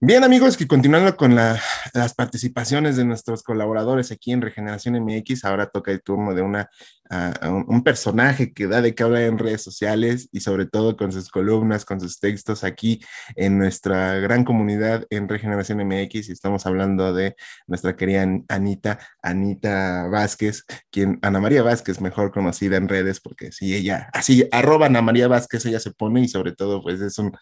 Bien, amigos, que continuando con las participaciones de nuestros colaboradores aquí en Regeneración MX, ahora toca el turno de una, ah, un, personaje que da de qué hablar en redes sociales y sobre todo con sus columnas, con sus textos aquí en nuestra gran comunidad en Regeneración MX. Y estamos hablando de nuestra querida Anita, Anita Vázquez, quien, Ana María Vázquez, mejor conocida en redes, porque si ella, así, arroba Ana María Vázquez, ella se pone y sobre todo, pues es un,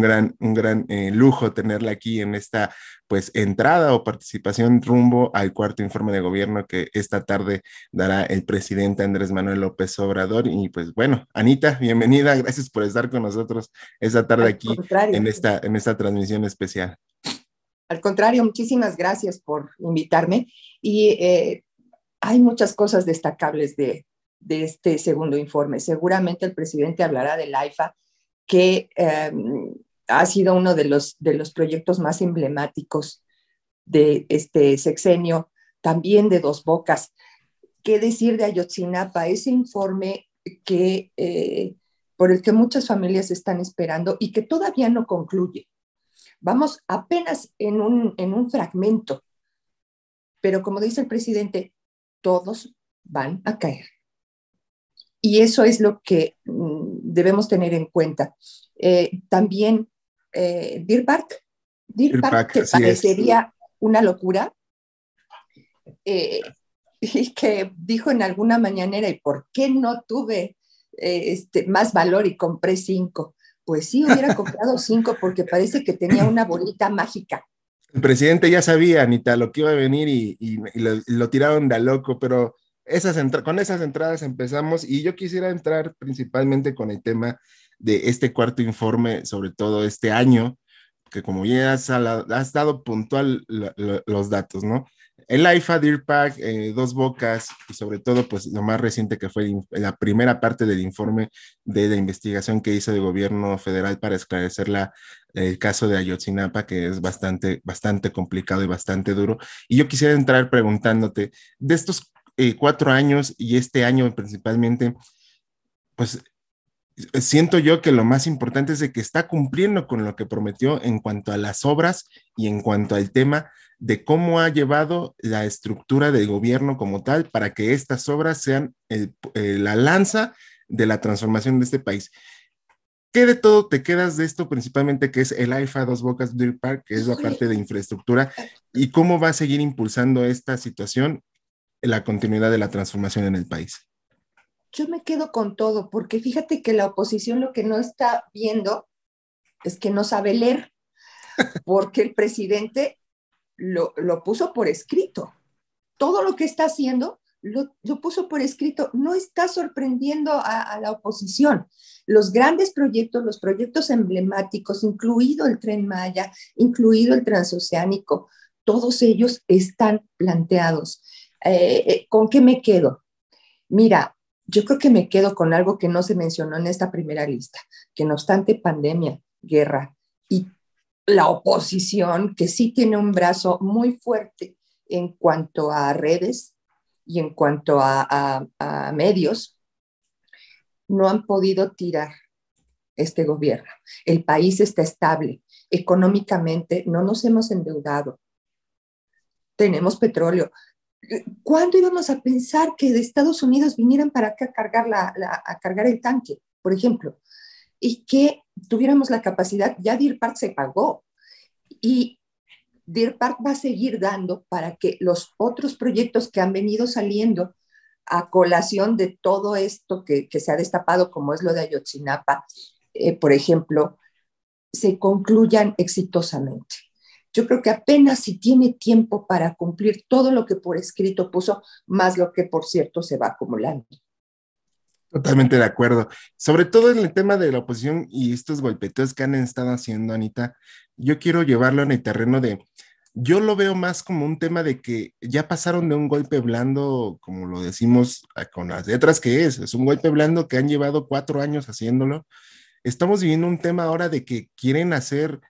gran, un gran eh, lujo tenerla aquí en esta pues entrada o participación rumbo al cuarto informe de gobierno que esta tarde dará el presidente Andrés Manuel López Obrador. Y pues bueno, Anita, bienvenida, gracias por estar con nosotros esta tarde aquí en esta, en esta transmisión especial. Al contrario, muchísimas gracias por invitarme y eh, hay muchas cosas destacables de, de este segundo informe. Seguramente el presidente hablará del AIFA, que eh, ha sido uno de los, de los proyectos más emblemáticos de este sexenio, también de Dos Bocas. ¿Qué decir de Ayotzinapa? Ese informe que, eh, por el que muchas familias están esperando y que todavía no concluye. Vamos apenas en un, en un fragmento, pero como dice el presidente, todos van a caer. Y eso es lo que mm, debemos tener en cuenta. Eh, también eh, Deer Park, que parecería una locura, eh, y que dijo en alguna mañanera, ¿y por qué no tuve eh, este, más valor y compré cinco? Pues sí, hubiera comprado cinco porque parece que tenía una bolita mágica. El presidente ya sabía, Anita, lo que iba a venir y, lo, tiraron de loco, pero esas con esas entradas empezamos y yo quisiera entrar principalmente con el tema de este cuarto informe, sobre todo este año, que como ya has, dado puntual los datos, ¿no? El IFA, DIRPAC, eh, Dos Bocas y sobre todo, pues lo más reciente que fue la primera parte del informe de la investigación que hizo el gobierno federal para esclarecer la, el caso de Ayotzinapa, que es bastante, bastante complicado y bastante duro. Y yo quisiera entrar preguntándote, de estos eh, cuatro años y este año principalmente, pues siento yo que lo más importante es de que está cumpliendo con lo que prometió en cuanto a las obras y en cuanto al tema de cómo ha llevado la estructura del gobierno como tal para que estas obras sean eh, la lanza de la transformación de este país. ¿Qué de todo te quedas de esto principalmente que es el AIFA Dos Bocas Deer Park, que es la parte de infraestructura, y cómo va a seguir impulsando esta situación la continuidad de la transformación en el país? yo me quedo con todo, porque fíjate que la oposición lo que no está viendo es que no sabe leer, porque el presidente lo, puso por escrito. Todo lo que está haciendo lo, puso por escrito. No está sorprendiendo a, la oposición. Los grandes proyectos, los proyectos emblemáticos, incluido el tren Maya, incluido el transoceánico, todos ellos están planteados. Eh, eh, ¿Con qué me quedo? Mira, yo creo que me quedo con algo que no se mencionó en esta primera lista, que no obstante pandemia, guerra y la oposición, que sí tiene un brazo muy fuerte en cuanto a redes y en cuanto a, a medios, no han podido tirar este gobierno. El país está estable. Económicamente no nos hemos endeudado. Tenemos petróleo. ¿Cuándo íbamos a pensar que de Estados Unidos vinieran para acá a cargar, la, a cargar el tanque, por ejemplo? Y que tuviéramos la capacidad, ya Deer Park se pagó. Y Deer Park va a seguir dando para que los otros proyectos que han venido saliendo a colación de todo esto que, se ha destapado, como es lo de Ayotzinapa, eh, por ejemplo, se concluyan exitosamente. Yo creo que apenas si tiene tiempo para cumplir todo lo que por escrito puso, más lo que por cierto se va acumulando. Totalmente de acuerdo. Sobre todo en el tema de la oposición y estos golpeteos que han estado haciendo, Anita, yo quiero llevarlo en el terreno de, yo lo veo más como un tema de que ya pasaron de un golpe blando, como lo decimos con las letras que es, es un golpe blando que han llevado cuatro años haciéndolo. Estamos viviendo un tema ahora de que quieren hacer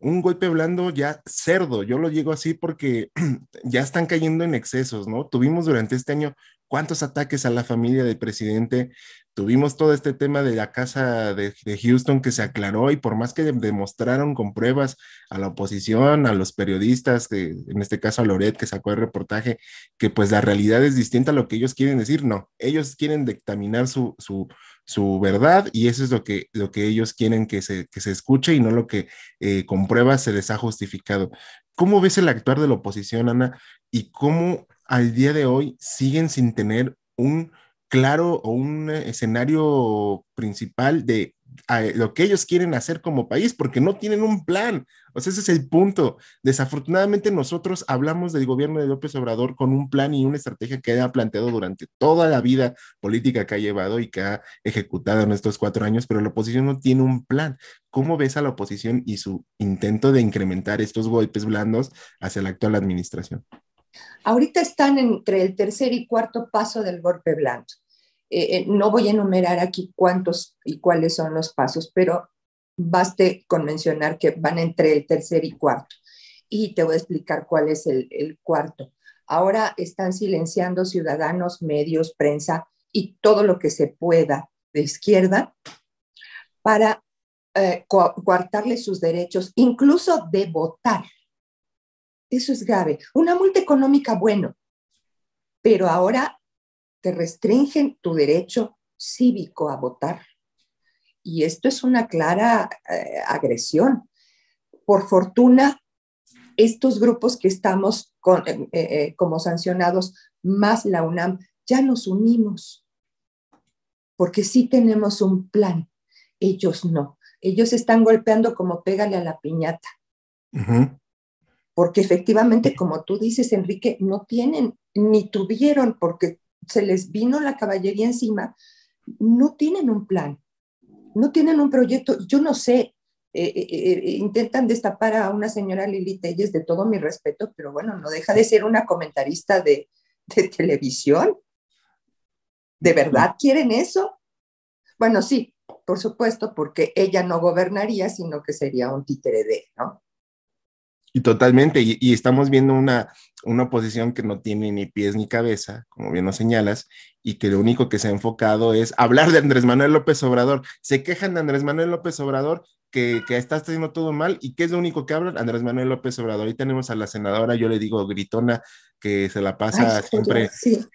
un golpe blando ya cerdo, yo lo digo así porque ya están cayendo en excesos, ¿no? Tuvimos durante este año cuántos ataques a la familia del presidente, tuvimos todo este tema de la casa de, Houston que se aclaró y por más que demostraron con pruebas a la oposición, a los periodistas, en este caso a Loret que sacó el reportaje, que pues la realidad es distinta a lo que ellos quieren decir, no, ellos quieren dictaminar su, su, su verdad y eso es lo que, lo que ellos quieren que se, que se escuche y no lo que eh, con pruebas se les ha justificado. ¿Cómo ves el actuar de la oposición, Ana? ¿Y cómo al día de hoy siguen sin tener un claro o un eh, escenario principal de a eh, lo que ellos quieren hacer como país, porque no tienen un plan. O sea, ese es el punto. Desafortunadamente nosotros hablamos del gobierno de López Obrador con un plan y una estrategia que ha planteado durante toda la vida política que ha llevado y que ha ejecutado en estos cuatro años, pero la oposición no tiene un plan. ¿Cómo ves a la oposición y su intento de incrementar estos golpes blandos hacia la actual administración? Ahorita están entre el tercer y cuarto paso del golpe blando. Eh, eh, no voy a enumerar aquí cuántos y cuáles son los pasos, pero baste con mencionar que van entre el tercer y cuarto. Y te voy a explicar cuál es el, cuarto. Ahora están silenciando ciudadanos, medios, prensa y todo lo que se pueda de izquierda para eh, sus derechos, incluso de votar. Eso es grave. Una multa económica, bueno, pero ahora te restringen tu derecho cívico a votar. Y esto es una clara eh, agresión. Por fortuna, estos grupos que estamos eh, eh, como sancionados, más la UNAM, ya nos unimos, porque sí tenemos un plan, ellos no. Ellos están golpeando como pégale a la piñata. Porque efectivamente, como tú dices, Enrique, no tienen ni tuvieron, porque se les vino la caballería encima, no tienen un plan, no tienen un proyecto. Yo no sé, eh, eh, eh, intentan destapar a una señora Lili Telles de todo mi respeto, pero bueno, no deja de ser una comentarista de, de televisión. ¿De verdad quieren eso? Bueno, sí, por supuesto, porque ella no gobernaría, sino que sería un títere de, ¿no? Y totalmente, y, estamos viendo una, una oposición que no tiene ni pies ni cabeza, como bien lo señalas, y que lo único que se ha enfocado es hablar de Andrés Manuel López Obrador. Se quejan de Andrés Manuel López Obrador que, que está haciendo todo mal y que es lo único que hablan Andrés Manuel López Obrador. Ahí tenemos a la senadora, yo le digo gritona, que se la pasa siempre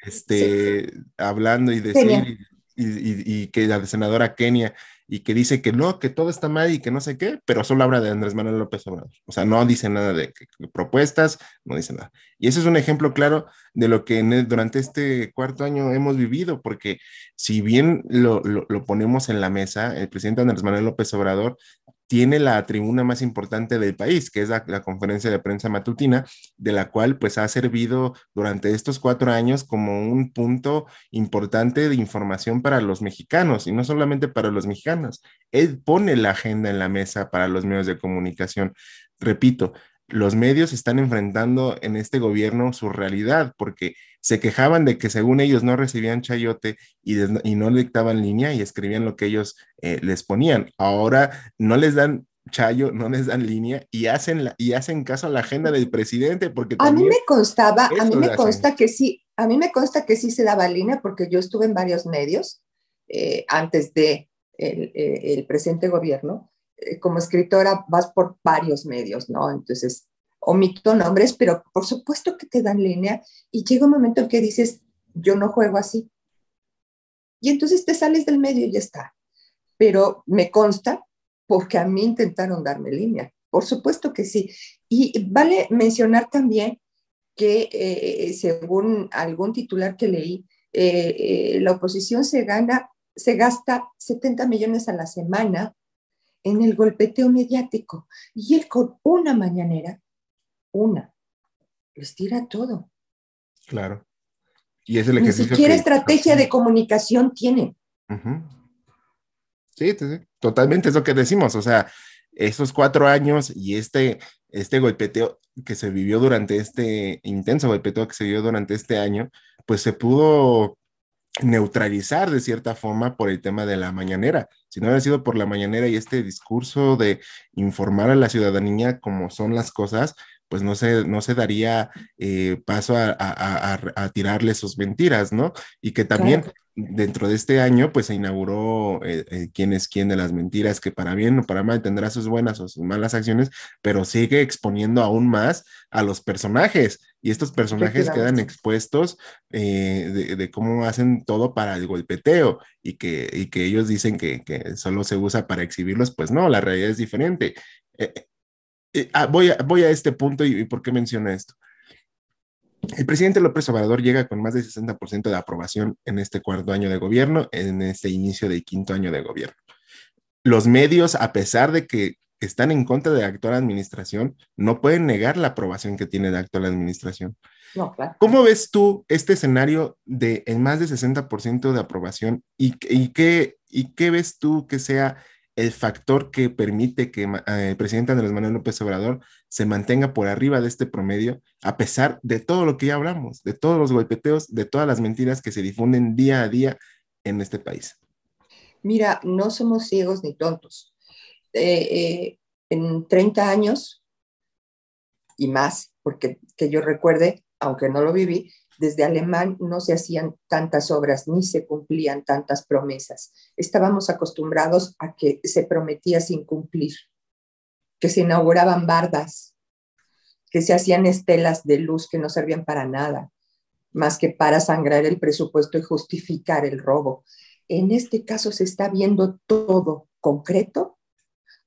este, hablando y decir y, que la senadora Kenia y que dice que no, que todo está mal y que no sé qué, pero solo habla de Andrés Manuel López Obrador. O sea, no dice nada de, propuestas, no dice nada. Y ese es un ejemplo claro de lo que durante este cuarto año hemos vivido, porque si bien lo ponemos en la mesa, el presidente Andrés Manuel López Obrador tiene la tribuna más importante del país, que es la, conferencia de prensa matutina, de la cual pues ha servido durante estos cuatro años como un punto importante de información para los mexicanos, y no solamente para los mexicanos, él pone la agenda en la mesa para los medios de comunicación. Repito, los medios están enfrentando en este gobierno su realidad, porque se quejaban de que según ellos no recibían chayote y, no dictaban línea y escribían lo que ellos eh, les ponían. Ahora no les dan chayo, no les dan línea y hacen, y hacen caso a la agenda del presidente. Porque a mí me constaba, a mí me consta que sí, a mí me consta que sí se daba línea porque yo estuve en varios medios eh, antes de el eh, presente gobierno eh, como escritora vas por varios medios, ¿no? Entonces, omito nombres, pero por supuesto que te dan línea y llega un momento en que dices, yo no juego así. Y entonces te sales del medio y ya está. Pero me consta porque a mí intentaron darme línea. Por supuesto que sí. Y vale mencionar también que eh, según algún titular que leí, eh, la oposición se gana, se gasta 70 millones a la semana en el golpeteo mediático. Y él con una mañanera, una, los tira todo. Claro. Y es el ejercicio. Ni siquiera estrategia de comunicación tiene. sí, totalmente es lo que decimos. O sea, esos cuatro años y este, este golpeteo que se vivió durante este intenso golpeteo que se vivió durante este año, pues se pudo neutralizar de cierta forma por el tema de la mañanera. Si no hubiera sido por la mañanera y este discurso de informar a la ciudadanía cómo son las cosas, pues no se, no se daría eh, paso a, tirarle sus mentiras, ¿no? Y que también dentro de este año, pues se inauguró eh, eh, quién es quién de las mentiras, que para bien o para mal tendrá sus buenas o sus malas acciones, pero sigue exponiendo aún más a los personajes. Y estos personajes quedan expuestos de, cómo hacen todo para el golpeteo y que, que ellos dicen que, que solo se usa para exhibirlos, pues no, la realidad es diferente eh, ah, voy, a, voy, a, este punto y, por qué menciona esto. El presidente López Obrador llega con más de 60% de aprobación en este cuarto año de gobierno, en este inicio del quinto año de gobierno. Los medios, a pesar de que están en contra de la actual administración, no pueden negar la aprobación que tiene la actual administración. No, claro. ¿Cómo ves tú este escenario de en más de 60% de aprobación y, y, qué, y qué ves tú que sea el factor que permite que eh, el presidente Andrés Manuel López Obrador se mantenga por arriba de este promedio, a pesar de todo lo que ya hablamos, de todos los golpeteos, de todas las mentiras que se difunden día a día en este país. Mira, no somos ciegos ni tontos. Eh, eh, en 30 años y más, porque que yo recuerde, aunque no lo viví, desde alemán no se hacían tantas obras ni se cumplían tantas promesas. Estábamos acostumbrados a que se prometía sin cumplir, que se inauguraban bardas, que se hacían estelas de luz que no servían para nada, más que para sangrar el presupuesto y justificar el robo. En este caso se está viendo todo concreto,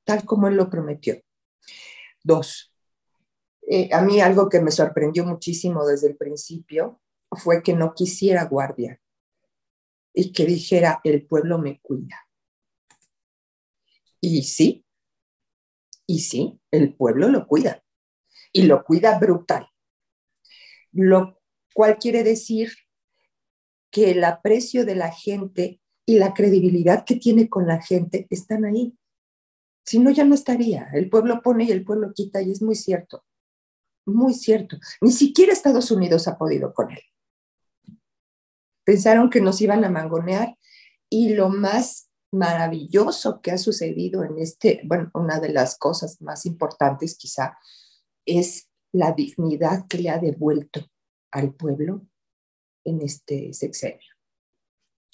tal como él lo prometió. Dos, eh, a mí algo que me sorprendió muchísimo desde el principio fue que no quisiera guardia y que dijera, el pueblo me cuida. Y sí, y sí, el pueblo lo cuida. Y lo cuida brutal. Lo cual quiere decir que el aprecio de la gente y la credibilidad que tiene con la gente están ahí. Si no, ya no estaría. El pueblo pone y el pueblo quita, y es muy cierto muy cierto. Ni siquiera Estados Unidos ha podido con él. Pensaron que nos iban a mangonear y lo más maravilloso que ha sucedido en este, bueno, una de las cosas más importantes quizá es la dignidad que le ha devuelto al pueblo en este sexenio.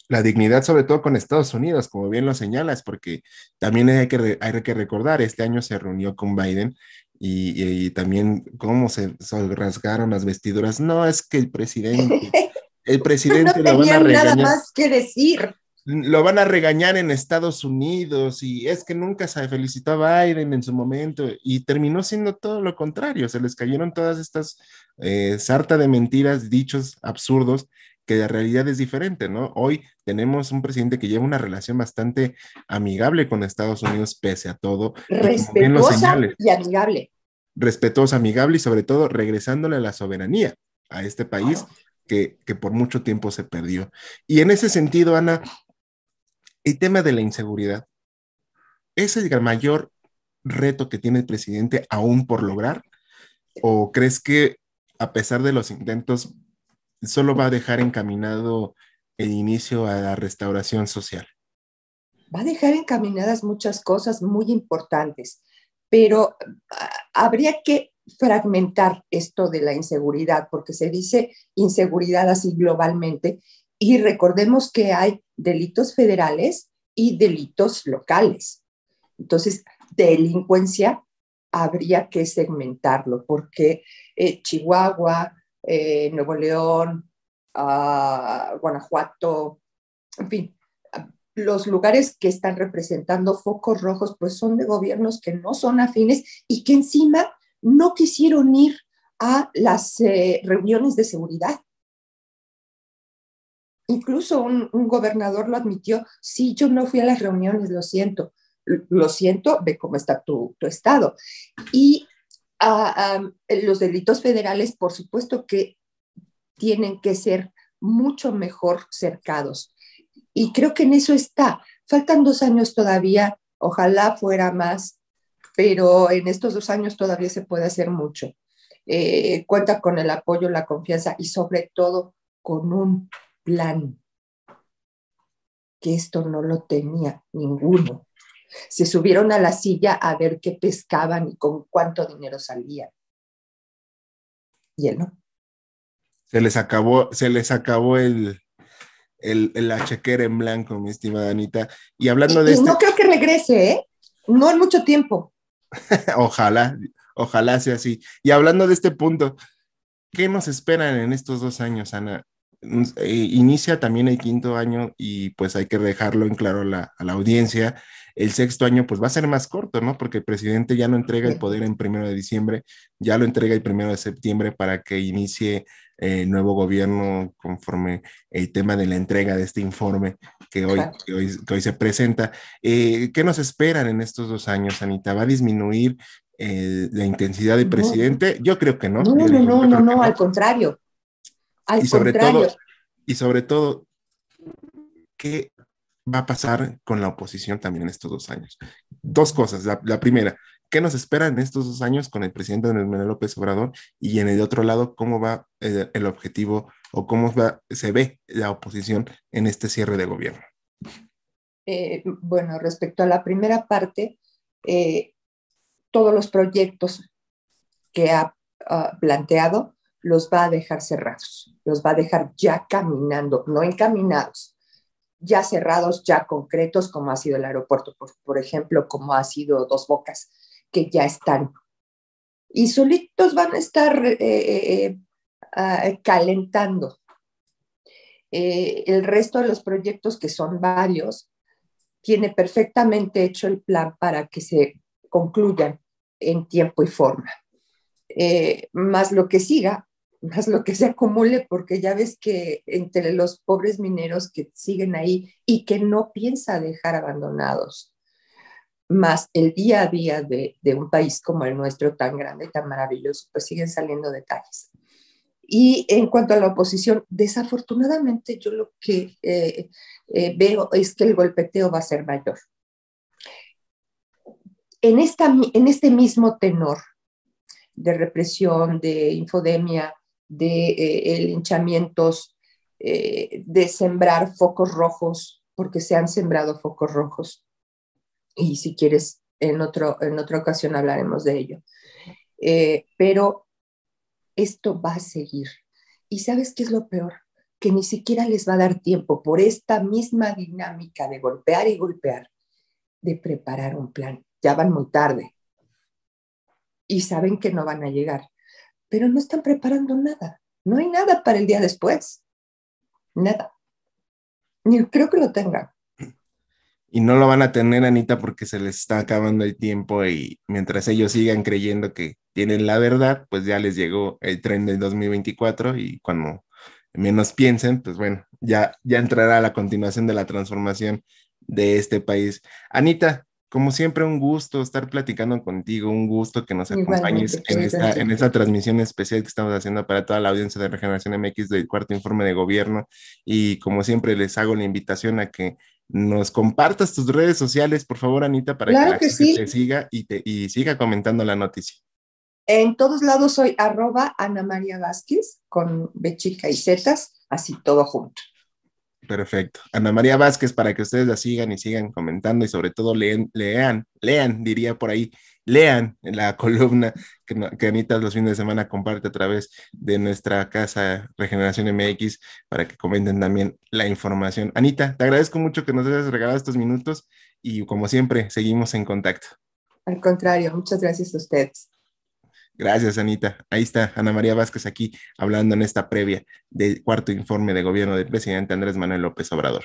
La dignidad sobre todo con Estados Unidos, como bien lo señalas, porque también hay que, hay que recordar, este año se reunió con Biden y, también cómo se, rasgaron las vestiduras. No, es que el presidente, el presidente no lo a nada más que decir. Lo van a regañar en Estados Unidos y es que nunca se felicitó a Biden en su momento y terminó siendo todo lo contrario. Se les cayeron todas estas eh, sarta de mentiras, dichos absurdos que la realidad es diferente, ¿no? Hoy tenemos un presidente que lleva una relación bastante amigable con Estados Unidos, pese a todo. Respetuosa y amigable. Respetuosa, amigable y sobre todo regresándole la soberanía a este país que, que por mucho tiempo se perdió. Y en ese sentido, Ana, el tema de la inseguridad es el mayor reto que tiene el presidente aún por lograr. ¿O crees que a pesar de los intentos solo va a dejar encaminado el inicio a la restauración social. Va a dejar encaminadas muchas cosas muy importantes, pero ah, habría que fragmentar esto de la inseguridad, porque se dice inseguridad así globalmente, y recordemos que hay delitos federales y delitos locales. Entonces, delincuencia habría que segmentarlo, porque eh, Chihuahua, eh, Nuevo León, Guanajuato, en fin, los lugares que están representando focos rojos, pues son de gobiernos que no son afines y que encima no quisieron ir a las eh, reuniones de seguridad. Incluso un, gobernador lo admitió, sí, yo no fui a las reuniones, lo siento, lo siento, ve cómo está tu estado. Y los delitos federales, por supuesto que tienen que ser mucho mejor cercados. Y creo que en eso está. Faltan dos años todavía, ojalá fuera más, pero en estos dos años todavía se puede hacer mucho. Eh, cuenta con el apoyo, la confianza y sobre todo con un plan, que esto no lo tenía ninguno. Se subieron a la silla a ver qué pescaban y con cuánto dinero salían. Y él no. Se les acabó, se les acabó el, el, la chequera en blanco, mi estimada Anita. Y hablando de este No creo que regrese, ¿eh? No en mucho tiempo. ojalá, ojalá sea así. Y hablando de este punto, ¿qué nos esperan en estos dos años, Ana? Mm, eh, inicia también el quinto año y pues hay que dejarlo en claro a la audiencia el sexto año pues va a ser más corto, ¿no? Porque el presidente ya no entrega el poder en primero de diciembre, ya lo entrega el primero de septiembre para que inicie eh, el nuevo gobierno conforme el tema de la entrega de este informe que hoy, se presenta. Eh, ¿Qué nos esperan en estos dos años, Anita? ¿Va a disminuir eh, la intensidad del presidente? Yo creo que no. No, no, no, no, no, al contrario. y sobre todo, y sobre todo, ¿qué, va a pasar con la oposición también en estos dos años. Dos cosas. La, primera, ¿qué nos espera en estos dos años con el presidente Andrés Manuel López Obrador? Y en el otro lado, ¿cómo va eh, el objetivo o cómo se ve la oposición en este cierre de gobierno? Eh, bueno, respecto a la primera parte, eh, todos los proyectos que ha planteado los va a dejar cerrados, los va a dejar ya caminando, no encaminados, ya cerrados, ya concretos, como ha sido el aeropuerto, por, ejemplo, como ha sido Dos Bocas, que ya están. Y solitos van a estar eh, eh, eh, ah, calentando. el resto de los proyectos, que son varios, tiene perfectamente hecho el plan para que se concluyan en tiempo y forma. más lo que siga, más lo que se acumule, porque ya ves que entre los pobres mineros que siguen ahí y que no piensa dejar abandonados, más el día a día de, un país como el nuestro, tan grande, tan maravilloso, pues siguen saliendo detalles. Y en cuanto a la oposición, desafortunadamente yo lo que eh, eh, veo es que el golpeteo va a ser mayor. En, esta, en este mismo tenor de represión, de infodemia, de eh, el linchamientos, eh, de sembrar focos rojos, porque se han sembrado focos rojos. Y si quieres, en, otro, en otra ocasión hablaremos de ello. Eh, pero esto va a seguir. ¿Y sabes qué es lo peor? Que ni siquiera les va a dar tiempo por esta misma dinámica de golpear y golpear, de preparar un plan. Ya van muy tarde y saben que no van a llegar pero no están preparando nada. No hay nada para el día después. Nada. Ni creo que lo tengan. Y no lo van a tener, Anita, porque se les está acabando el tiempo y mientras ellos sigan creyendo que tienen la verdad, pues ya les llegó el tren del 2024 y cuando menos piensen, pues bueno, ya, ya entrará la continuación de la transformación de este país. Anita, como siempre, un gusto estar platicando contigo, un gusto que nos acompañes en esta, transmisión especial que estamos haciendo para toda la audiencia de Regeneración MX del cuarto informe de gobierno. Y como siempre, les hago la invitación a que nos compartas tus redes sociales, por favor, Anita, para que, la te siga y, siga comentando la noticia. En todos lados soy arroba Ana María Vázquez con B y Z, así todo junto. Perfecto. Ana María Vázquez, para que ustedes la sigan y sigan comentando y sobre todo leen, lean, lean, diría por ahí, lean la columna que, que Anita los fines de semana comparte a través de nuestra casa Regeneración MX para que comenten también la información. Anita, te agradezco mucho que nos hayas regalado estos minutos y como siempre, seguimos en contacto. Al contrario, muchas gracias a ustedes. Gracias, Anita. Ahí está Ana María Vázquez aquí hablando en esta previa del cuarto informe de gobierno del presidente Andrés Manuel López Obrador.